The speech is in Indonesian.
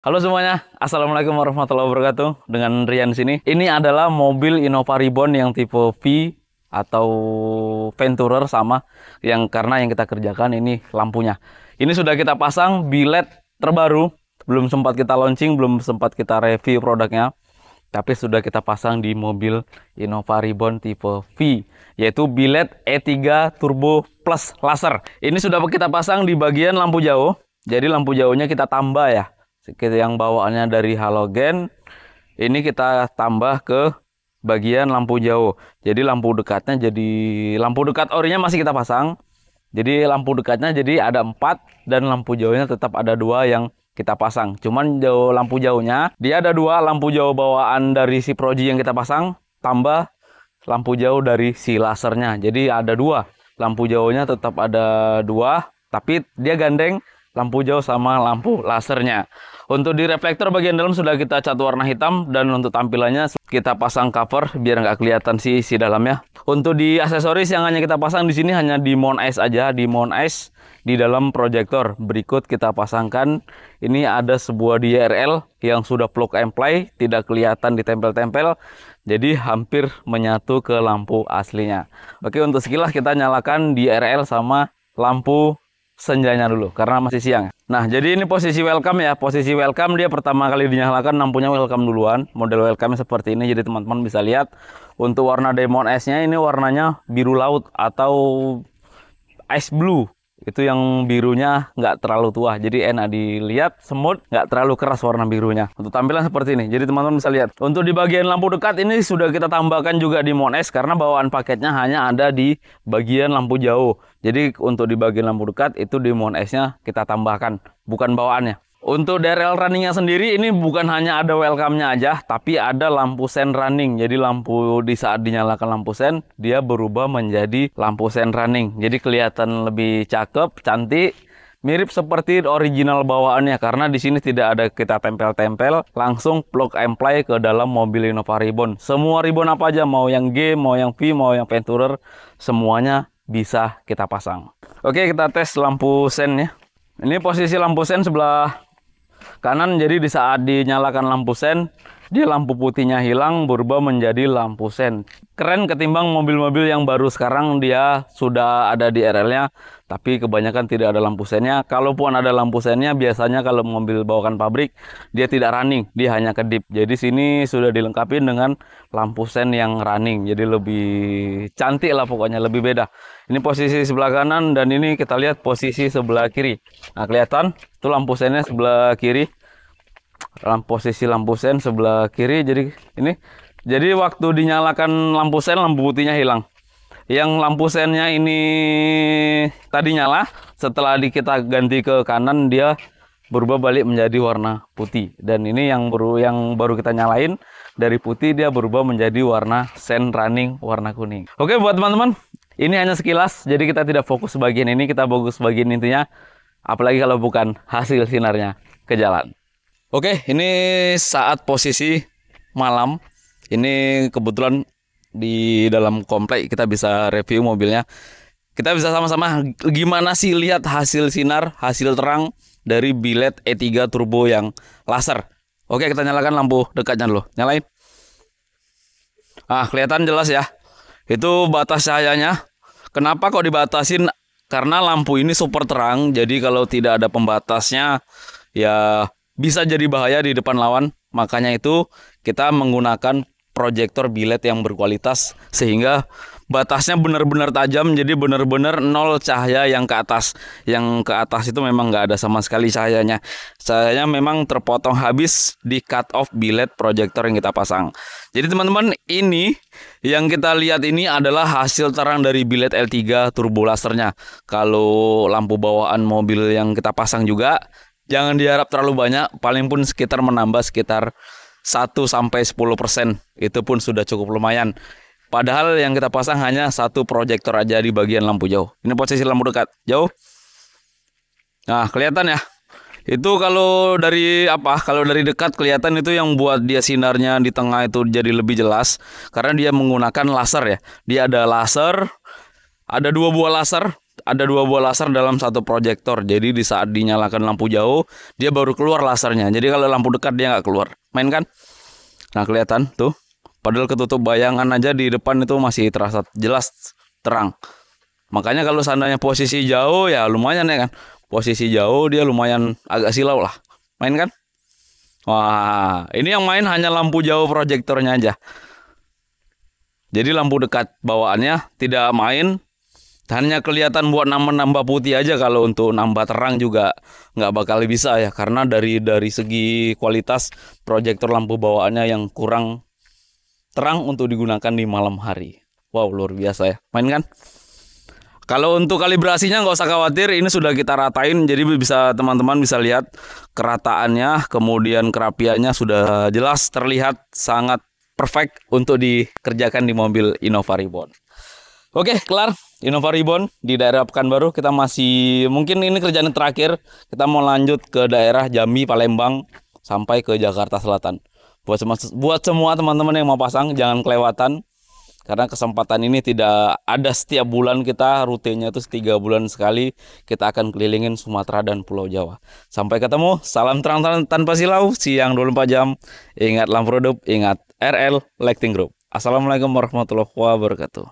Halo semuanya, Assalamualaikum warahmatullahi wabarakatuh Dengan Rian sini Ini adalah mobil Innova Reborn yang tipe V Atau Venturer sama Yang karena yang kita kerjakan ini lampunya Ini sudah kita pasang bilet terbaru Belum sempat kita launching, belum sempat kita review produknya Tapi sudah kita pasang di mobil Innova Reborn tipe V Yaitu bilet E3 e Turbo Plus Laser Ini sudah kita pasang di bagian lampu jauh Jadi lampu jauhnya kita tambah ya yang bawaannya dari halogen ini kita tambah ke bagian lampu jauh jadi lampu dekatnya jadi lampu dekat orinya masih kita pasang jadi lampu dekatnya jadi ada empat dan lampu jauhnya tetap ada dua yang kita pasang cuman jauh lampu jauhnya dia ada dua lampu jauh bawaan dari si proji yang kita pasang tambah lampu jauh dari si lasernya jadi ada dua lampu jauhnya tetap ada dua tapi dia gandeng lampu jauh sama lampu lasernya. Untuk di reflektor bagian dalam sudah kita cat warna hitam dan untuk tampilannya kita pasang cover biar nggak kelihatan si si dalamnya. Untuk di aksesoris yang hanya kita pasang di sini hanya di mount ice aja, di mount ice di dalam proyektor. Berikut kita pasangkan ini ada sebuah DRL yang sudah plug and play, tidak kelihatan ditempel-tempel. Jadi hampir menyatu ke lampu aslinya. Oke, untuk sekilas kita nyalakan DRL sama lampu senjanya dulu karena masih siang. Nah, jadi ini posisi welcome ya. Posisi welcome dia pertama kali dinyalakan lampunya welcome duluan. Model welcome seperti ini jadi teman-teman bisa lihat untuk warna Demon S-nya ini warnanya biru laut atau ice blue itu yang birunya nggak terlalu tua jadi enak dilihat semut nggak terlalu keras warna birunya untuk tampilan seperti ini jadi teman-teman bisa lihat untuk di bagian lampu dekat ini sudah kita tambahkan juga di Mones karena bawaan paketnya hanya ada di bagian lampu jauh jadi untuk di bagian lampu dekat itu di nya kita tambahkan bukan bawaannya untuk DRL runningnya sendiri ini bukan hanya ada welcome-nya aja, tapi ada lampu sen running. Jadi lampu di saat dinyalakan lampu sen, dia berubah menjadi lampu sen running. Jadi kelihatan lebih cakep, cantik. Mirip seperti original bawaannya karena di sini tidak ada kita tempel-tempel, langsung plug and play ke dalam mobil Innova Ribbon. Semua ribbon apa aja, mau yang G, mau yang V, mau yang Venturer, semuanya bisa kita pasang. Oke, kita tes lampu sennya. Ini posisi lampu sen sebelah kanan jadi di saat dinyalakan lampu sen jadi lampu putihnya hilang berubah menjadi lampu sen. Keren ketimbang mobil-mobil yang baru sekarang dia sudah ada di RL-nya. Tapi kebanyakan tidak ada lampu sennya. Kalaupun ada lampu sennya biasanya kalau mobil bawakan pabrik dia tidak running. Dia hanya kedip. Jadi sini sudah dilengkapi dengan lampu sen yang running. Jadi lebih cantik lah pokoknya. Lebih beda. Ini posisi sebelah kanan dan ini kita lihat posisi sebelah kiri. Nah kelihatan itu lampu sennya sebelah kiri lampu posisi lampu sen sebelah kiri jadi ini jadi waktu dinyalakan lampu sen lampu putihnya hilang yang lampu sennya ini tadi nyala setelah di kita ganti ke kanan dia berubah balik menjadi warna putih dan ini yang baru yang baru kita nyalain dari putih dia berubah menjadi warna sen running warna kuning oke buat teman-teman ini hanya sekilas jadi kita tidak fokus bagian ini kita fokus bagian intinya apalagi kalau bukan hasil sinarnya ke jalan Oke, ini saat posisi malam. Ini kebetulan di dalam komplek kita bisa review mobilnya. Kita bisa sama-sama gimana sih lihat hasil sinar, hasil terang dari bilet E3 turbo yang laser. Oke, kita nyalakan lampu dekatnya dulu. Nyalain. Ah, kelihatan jelas ya. Itu batas cahayanya. Kenapa kok dibatasin? Karena lampu ini super terang, jadi kalau tidak ada pembatasnya ya bisa jadi bahaya di depan lawan. Makanya itu kita menggunakan proyektor bilet yang berkualitas sehingga batasnya benar-benar tajam jadi benar-benar nol cahaya yang ke atas yang ke atas itu memang nggak ada sama sekali cahayanya cahayanya memang terpotong habis di cut off bilet proyektor yang kita pasang jadi teman-teman ini yang kita lihat ini adalah hasil terang dari bilet L3 turbo lasernya kalau lampu bawaan mobil yang kita pasang juga jangan diharap terlalu banyak, paling pun sekitar menambah sekitar 1 sampai 10%. Itu pun sudah cukup lumayan. Padahal yang kita pasang hanya satu proyektor aja di bagian lampu jauh. Ini posisi lampu dekat, jauh. Nah, kelihatan ya. Itu kalau dari apa? Kalau dari dekat kelihatan itu yang buat dia sinarnya di tengah itu jadi lebih jelas karena dia menggunakan laser ya. Dia ada laser, ada dua buah laser ada dua buah laser dalam satu proyektor. Jadi di saat dinyalakan lampu jauh, dia baru keluar lasernya. Jadi kalau lampu dekat dia nggak keluar. Main kan? Nah kelihatan tuh. Padahal ketutup bayangan aja di depan itu masih terasa jelas terang. Makanya kalau seandainya posisi jauh ya lumayan ya kan. Posisi jauh dia lumayan agak silau lah. Main kan? Wah, ini yang main hanya lampu jauh proyektornya aja. Jadi lampu dekat bawaannya tidak main, hanya kelihatan buat nambah nambah putih aja kalau untuk nambah terang juga nggak bakal bisa ya karena dari dari segi kualitas proyektor lampu bawaannya yang kurang terang untuk digunakan di malam hari wow luar biasa ya main kan kalau untuk kalibrasinya nggak usah khawatir ini sudah kita ratain jadi bisa teman-teman bisa lihat kerataannya kemudian kerapiannya sudah jelas terlihat sangat perfect untuk dikerjakan di mobil Innova Reborn oke kelar Innova Ribbon di daerah Pekanbaru. Kita masih mungkin ini kerjaan terakhir. Kita mau lanjut ke daerah Jambi, Palembang sampai ke Jakarta Selatan. Buat semua buat semua teman-teman yang mau pasang jangan kelewatan karena kesempatan ini tidak ada setiap bulan kita rutinnya itu tiga bulan sekali kita akan kelilingin Sumatera dan Pulau Jawa sampai ketemu salam terang, terang tanpa silau siang 24 jam ingat lampu redup ingat RL Lighting Group Assalamualaikum warahmatullahi wabarakatuh